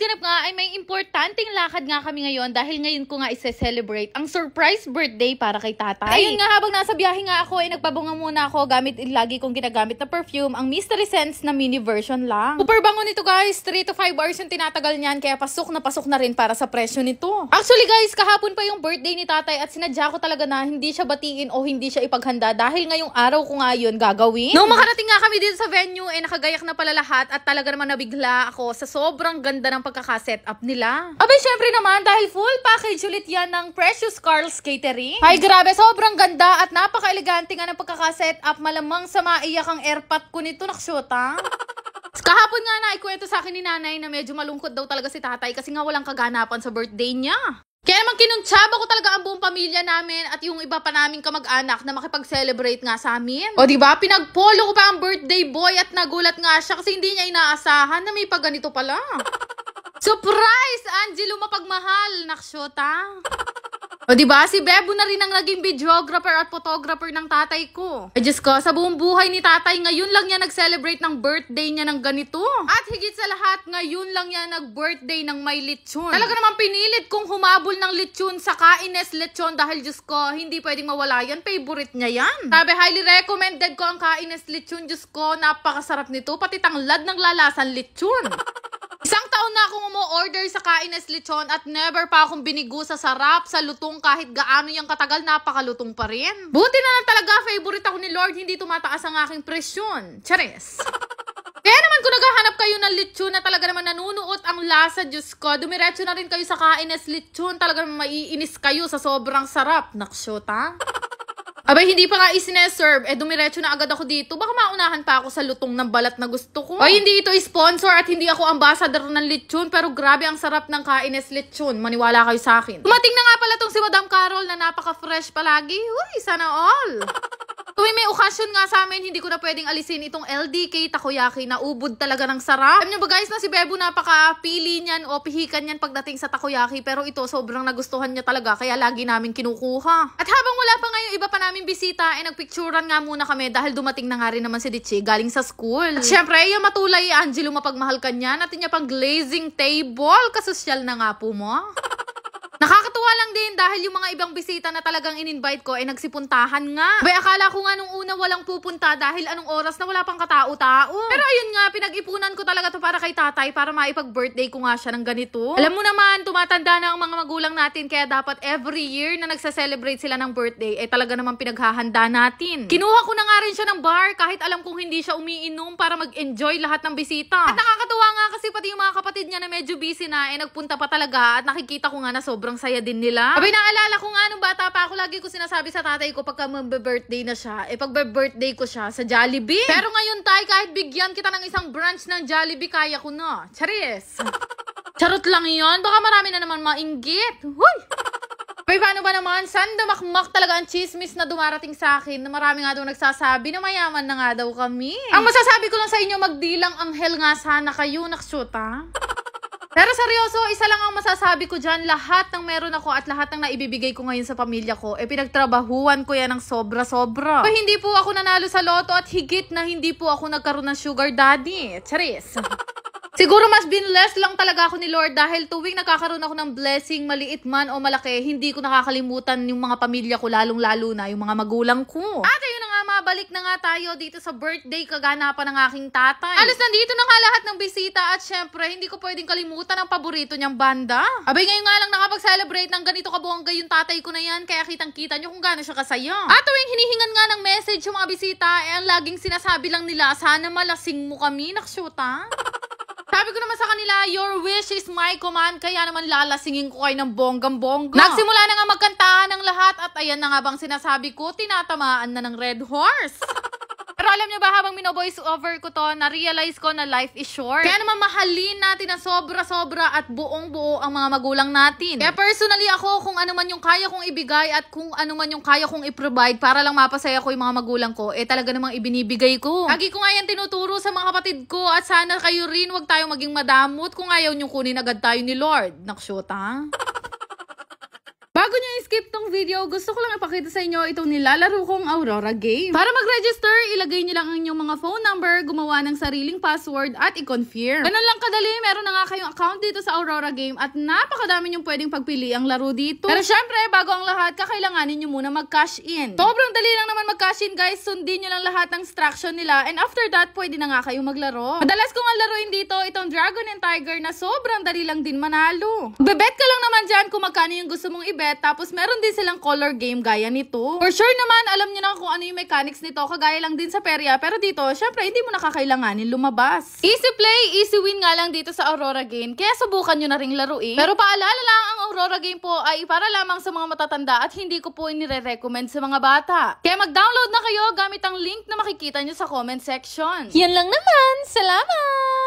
ganap nga ay may importanteng lakad nga kami ngayon dahil ngayon ko nga ise-celebrate ang surprise birthday para kay tatay. Ayun nga habang nasa biyahe nga ako ay nagpabunga muna ako gamit lagi kong ginagamit na perfume, ang Mystery Scents na mini version lang. Super bango nito guys, 3 to 5 hours yung tinatagal niyan kaya pasok na pasok na rin para sa presyo nito. Actually guys, kahapon pa yung birthday ni tatay at sinadya ko talaga na hindi siya batiin o hindi siya ipaghanda dahil ngayong araw ko nga yun gagawin. Nung makarating nga kami dito sa venue ay nakagayak na pala lahat at talaga naman nabigla ako sa sobrang ganda ng pagkakaset up nila. Abay, syempre naman, dahil full package ulit yan ng Precious Carl's Catering. Ay, grabe, sobrang ganda at napaka-elegante nga ng pagkakaset up. Malamang sa maiyak ang airpot ko nito, nakshota. Kahapon nga na, ikwento sa akin ni nanay na medyo malungkot daw talaga si tatay kasi nga walang kaganapan sa birthday niya. Kaya man kinuntsaba ko talaga ang buong pamilya namin at yung iba pa naming kamag-anak na makipag-celebrate nga sa amin. O di ba pinagpolo ko pa ang birthday boy at nagulat nga siya kasi hindi niya inaasahan na may paganito pala. Surprise! Angelo mapagmahal! Naksyota! O diba, si Bebo na rin ang naging videographer at photographer ng tatay ko. Ay Diyos ko, sa buong buhay ni tatay, ngayon lang niya nag-celebrate ng birthday niya ng ganito. At higit sa lahat, ngayon lang niya nag-birthday ng may lechon. Talaga naman pinilit kong humabol ng lechon sa kaines lechon dahil Diyos ko, hindi pwedeng mawala yan. Favorite niya yan. Sabi, highly recommended ko ang kaines lechon. Diyos ko, napakasarap nito. Pati tanglad ng lalasan lechon. akong umu-order sa kainas lechon at never pa akong binigo sa sarap, sa lutong kahit gaano yung katagal, napakalutong pa rin. Buti na lang talaga, favorite ako ni Lord, hindi tumataas ang aking presyon. Charis. Kaya naman kung naghahanap kayo ng lechon na talaga naman nanunuot ang lasa, Diyos ko, dumiretso na rin kayo sa kainas lechon. Talaga naman maiinis kayo sa sobrang sarap. Naksyota. Abay, hindi pa nga isineserve. Eh, dumiretso na agad ako dito. Baka maunahan pa ako sa lutong ng balat na gusto ko. Ay, hindi ito sponsor at hindi ako ambassador ng lechon. Pero grabe ang sarap ng kaines lechon. Maniwala kayo sa akin. Dumating na nga pala tong si Madam Carol na napaka-fresh palagi. Uy, sana all! Tuwing may okasyon nga sa amin, hindi ko na pwedeng alisin itong LDK takoyaki na ubod talaga ng sarap. Alam nyo ba guys na si Bebo napaka-pili niyan o pihikan niyan pagdating sa takoyaki pero ito sobrang nagustuhan niya talaga kaya lagi namin kinukuha. At habang wala pa ngayon iba pa namin bisita ay eh, nagpicturan nga muna kami dahil dumating na nga rin naman si Dichi galing sa school. At syempre, yung matulay Angelo mapagmahal ka niya natin niya pang glazing table kasosyal na nga po mo. Nakakatuwa lang din dahil yung mga ibang bisita na talagang in-invite ko ay nagsipuntahan nga. Bay, akala ko nga nung una walang pupunta dahil anong oras na wala pang katao-tao. Pero ayun nga, pinag-ipunan ko talaga to para kay tatay para maipag-birthday ko nga siya ng ganito. Alam mo naman, tumatanda na ang mga magulang natin kaya dapat every year na nagsa-celebrate sila ng birthday ay eh, talaga naman pinaghahanda natin. Kinuha ko na nga rin siya ng bar kahit alam kong hindi siya umiinom para mag-enjoy lahat ng bisita. At nakakatuwa nga kasi pati yung mga kapatid niya na medyo busy na ay eh, nagpunta pa talaga at nakikita ko nga na sobrang saya din nila. Abay, naalala ko nga nung bata pa ako, lagi ko sinasabi sa tatay ko, pagka birthday na siya, eh pag birthday ko siya sa Jollibee. Pero ngayon, tay, kahit bigyan kita ng isang branch ng Jollibee, kaya ko na. Charis! Charot lang yon Baka marami na naman mainggit. Huy! Pero paano ba naman? San damakmak talaga ang chismis na dumarating sa akin na marami nga daw nagsasabi na mayaman na nga daw kami. Ang masasabi ko lang sa inyo, magdilang anghel nga sana kayo, naksuta. Pero seryoso, isa lang ang masasabi ko dyan. Lahat ng meron ako at lahat ng naibibigay ko ngayon sa pamilya ko, eh pinagtrabahuan ko yan ng sobra-sobra. So, hindi po ako nanalo sa loto at higit na hindi po ako nagkaroon ng sugar daddy. Charis. Siguro mas binless lang talaga ako ni Lord dahil tuwing nakakaroon ako ng blessing, maliit man o malaki, hindi ko nakakalimutan yung mga pamilya ko, lalong-lalo na yung mga magulang ko. At ah, ayun balik na nga tayo dito sa birthday kaganapan ng aking tatay. Alas nandito na nga lahat ng bisita at syempre hindi ko pwedeng kalimutan ang paborito niyang banda. Abay ngayon nga lang nakapag-celebrate ng ganito kabongga yung tatay ko na yan kaya kitang-kita niyo kung gaano siya kasaya. At tuwing hinihingan nga ng message yung mga bisita eh ang laging sinasabi lang nila sana malasing mo kami nakshuta. Sabi ko naman sa kanila, your wish is my command, kaya naman lalasingin ko kayo ng bonggang-bongga. Nagsimula na nga magkantahan ng lahat at ayan na nga bang sinasabi ko, tinatamaan na ng red horse. alam nyo ba, habang mino-voice over ko to, na-realize ko na life is short. Kaya naman mahalin natin na sobra-sobra at buong-buo ang mga magulang natin. Kaya personally ako, kung ano man yung kaya kong ibigay at kung ano man yung kaya kong i-provide para lang mapasaya ko yung mga magulang ko, eh talaga namang ibinibigay ko. Lagi ko nga yan tinuturo sa mga kapatid ko at sana kayo rin wag tayong maging madamot kung ayaw nyo kunin agad tayo ni Lord. Nakshota skip tong video, gusto ko lang ipakita sa inyo itong nilalaro kong Aurora game. Para mag-register, ilagay nyo lang ang inyong mga phone number, gumawa ng sariling password at i-confirm. Ganun lang kadali, meron na nga kayong account dito sa Aurora game at napakadami nyong pwedeng pagpili ang laro dito. Pero syempre, bago ang lahat, kakailanganin nyo muna mag-cash in. Sobrang dali lang naman mag-cash in guys, sundin nyo lang lahat ng instruction nila and after that, pwede na nga kayong maglaro. Madalas kong alaruin dito, itong Dragon and Tiger na sobrang dali lang din manalo. Bebet ka lang naman dyan kung magkano yung gusto mong ibet tapos meron din silang color game gaya nito. For sure naman, alam niyo na kung ano yung mechanics nito, kagaya lang din sa perya. Pero dito, syempre, hindi mo nakakailanganin lumabas. Easy play, easy win nga lang dito sa Aurora game. Kaya subukan nyo na ring laruin. Pero paalala lang, ang Aurora game po ay para lamang sa mga matatanda at hindi ko po inire-recommend sa mga bata. Kaya mag-download na kayo gamit ang link na makikita nyo sa comment section. Yan lang naman! Salamat!